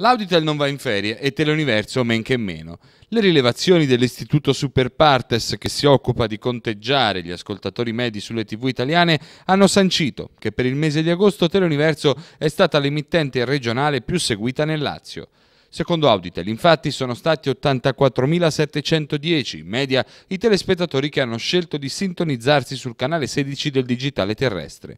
L'Auditel non va in ferie e Teleuniverso men che meno. Le rilevazioni dell'Istituto Superpartes, che si occupa di conteggiare gli ascoltatori medi sulle tv italiane hanno sancito che per il mese di agosto Teleuniverso è stata l'emittente regionale più seguita nel Lazio. Secondo Auditel, infatti, sono stati 84.710 in media i telespettatori che hanno scelto di sintonizzarsi sul canale 16 del digitale terrestre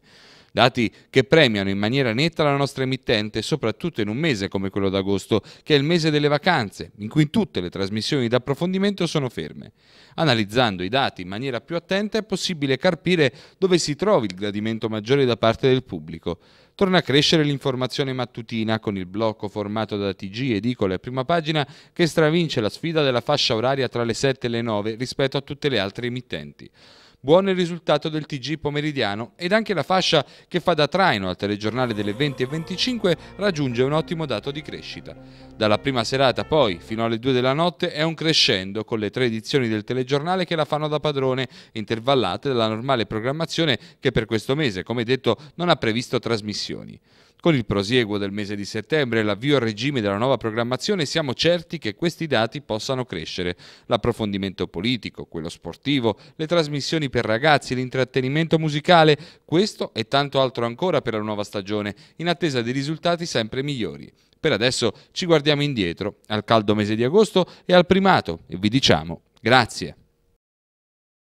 dati che premiano in maniera netta la nostra emittente, soprattutto in un mese come quello d'agosto, che è il mese delle vacanze, in cui tutte le trasmissioni d'approfondimento sono ferme. Analizzando i dati in maniera più attenta è possibile carpire dove si trovi il gradimento maggiore da parte del pubblico. Torna a crescere l'informazione mattutina con il blocco formato da TG, edicola e prima pagina che stravince la sfida della fascia oraria tra le 7 e le 9 rispetto a tutte le altre emittenti. Buon il risultato del TG pomeridiano ed anche la fascia che fa da traino al telegiornale delle 20 e 25 raggiunge un ottimo dato di crescita. Dalla prima serata poi fino alle 2 della notte è un crescendo con le tre edizioni del telegiornale che la fanno da padrone, intervallate dalla normale programmazione che per questo mese, come detto, non ha previsto trasmissioni. Con il prosieguo del mese di settembre e l'avvio a regime della nuova programmazione siamo certi che questi dati possano crescere. L'approfondimento politico, quello sportivo, le trasmissioni per ragazzi, l'intrattenimento musicale, questo e tanto altro ancora per la nuova stagione, in attesa di risultati sempre migliori. Per adesso ci guardiamo indietro, al caldo mese di agosto e al primato, e vi diciamo grazie.